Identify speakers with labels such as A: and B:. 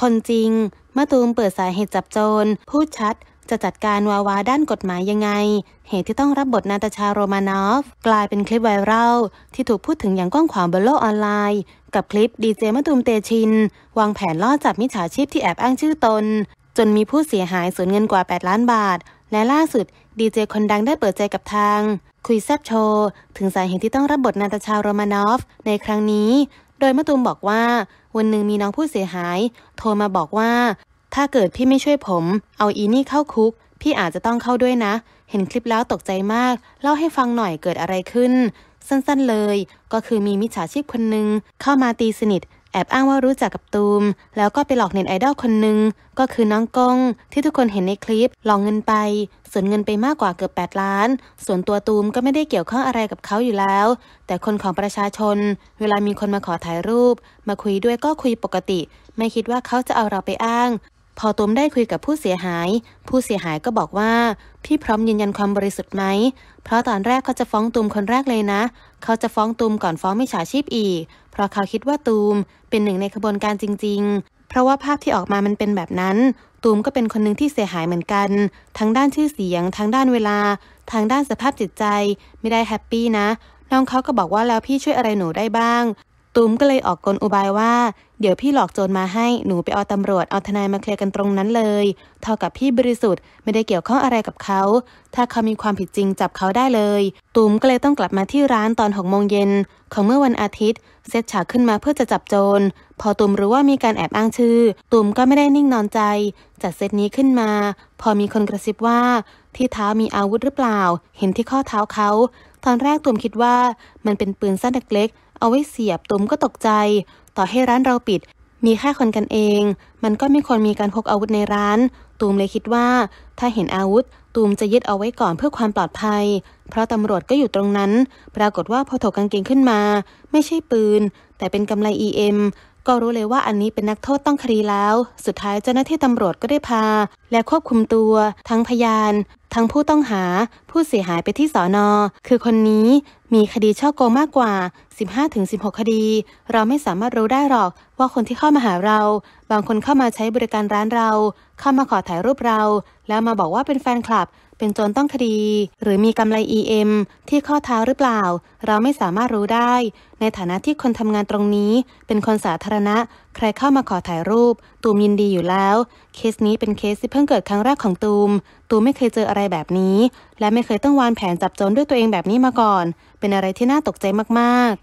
A: คนจริง มะตูมเปิดสายเหตุจับโจร พูดชัด จะจัดการวาวาด้านกฎหมายยังไง เหตุที่ต้องรับบทนาตาชาโรมานอฟ กลายเป็นคลิปไวรัลที่ถูกพูดถึงอย่างกว้างขวางบนโลกออนไลน์ กับคลิปดีเจมะตูมเตชิน วางแผนล่อจับมิจฉาชีพที่แอบอ้างชื่อตน จนมีผู้เสียหายสูญเงินกว่า 8 ล้านบาท และล่าสุดดีเจคนดังได้เปิดใจกับทางคุยแซบโชว์ถึงสาเหตุที่ต้องรับบทนาตาชาโรมานอฟในครั้งนี้โดยมะตูมบอกว่า วันหนึ่งมีน้องผู้เสียหาย โทรมาบอกว่า ถ้าเกิดพี่ไม่ช่วยผม เอาอีนี่เข้าคุก พี่อาจจะต้องเข้าด้วยนะ เห็นคลิปแล้วตกใจมาก เล่าให้ฟังหน่อยเกิดอะไรขึ้น สั้นๆเลย ก็คือมีมิจฉาชีพคนหนึ่งเข้ามาตีสนิทแอบอ้างว่ารู้จักกับตูม แล้วก็ไปหลอกเน็ตไอดอลคนหนึ่ง ก็คือน้องกงที่ทุกคนเห็นในคลิปหลอกเงินไป ส่วนเงินไปมากกว่าเกือบ 8 ล้าน ส่วนตัวตูมก็ไม่ได้เกี่ยวข้องอะไรกับเขาอยู่แล้ว แต่คนของประชาชน เวลามีคนมาขอถ่ายรูป มาคุยด้วยก็คุยปกติ ไม่คิดว่าเขาจะเอาเราไปอ้างพอตูมได้คุยกับผู้เสียหาย ผู้เสียหายก็บอกว่า พี่พร้อมยืนยันความบริสุทธิ์ไหม เพราะตอนแรกเขาจะฟ้องตูมคนแรกเลยนะ เขาจะฟ้องตูมก่อนฟ้องมิฉาชีพอีก เพราะเขาคิดว่าตูมเป็นหนึ่งในขบวนการจริง ๆ เพราะว่าภาพที่ออกมามันเป็นแบบนั้น ตูมก็เป็นคนหนึ่งที่เสียหายเหมือนกัน ทั้งด้านชื่อเสียง ทั้งด้านเวลา ทางด้านสภาพจิตใจ ไม่ได้แฮปปี้นะ น้องเขาก็บอกว่าแล้วพี่ช่วยอะไรหนูได้บ้างตุ้มก็เลยออกกลอุบายว่า เดี๋ยวพี่หลอกโจรมาให้ หนูไปเอาตำรวจเอาทนายมาเคลียร์กันตรงนั้นเลย เท่ากับพี่บริสุทธิ์ ไม่ได้เกี่ยวข้องอะไรกับเขา ถ้าเขามีความผิดจริงจับเขาได้เลย ตุ้มก็เลยต้องกลับมาที่ร้านตอนหกโมงเย็นของเมื่อวันอาทิตย์เซตฉากขึ้นมาเพื่อจะจับโจร พอตุ้มรู้ว่ามีการแอบอ้างชื่อ ตุ้มก็ไม่ได้นิ่งนอนใจ จัดเซตนี้ขึ้นมา พอมีคนกระซิบว่า ที่เท้ามีอาวุธหรือเปล่า เห็นที่ข้อเท้าเขา ตอนแรกตุ้มคิดว่ามันเป็นปืนสั้นเล็กเอาไว้เสียบ ตุมก็ตกใจ ต่อให้ร้านเราปิด มีแค่คนกันเอง มันก็ไม่ควรมีการพกอาวุธในร้านตูมเลยคิดว่า ถ้าเห็นอาวุธตูมจะยึดเอาไว้ก่อนเพื่อความปลอดภัย เพราะตำรวจก็อยู่ตรงนั้น ปรากฏว่าพอถกกางเกงขึ้นมา ไม่ใช่ปืน แต่เป็นกำไล EM ก็รู้เลยว่าอันนี้เป็นนักโทษต้องคดีแล้ว สุดท้ายเจ้าหน้าที่ตำรวจก็ได้พา และควบคุมตัว ทั้งพยาน ทั้งผู้ต้องหาผู้เสียหายไปที่สอนอคือคนนี้มีคดีช่อโกงมากกว่า 15-16 คดี เราไม่สามารถรู้ได้หรอก ว่าคนที่เข้ามาหาเรา บางคนเข้ามาใช้บริการร้านเรา เข้ามาขอถ่ายรูปเรา แล้วมาบอกว่าเป็นแฟนคลับเป็นโจรต้องคดีหรือมีกำไร EM ที่ข้อเท้าหรือเปล่า เราไม่สามารถรู้ได้ ในฐานะที่คนทำงานตรงนี้เป็นคนสาธารณะ ใครเข้ามาขอถ่ายรูป ตูมยินดีอยู่แล้ว เคสนี้เป็นเคสที่เพิ่งเกิดครั้งแรกของตูม ตูมไม่เคยเจออะไรแบบนี้ และไม่เคยต้องวางแผนจับโจรด้วยตัวเองแบบนี้มาก่อน เป็นอะไรที่น่าตกใจมากๆ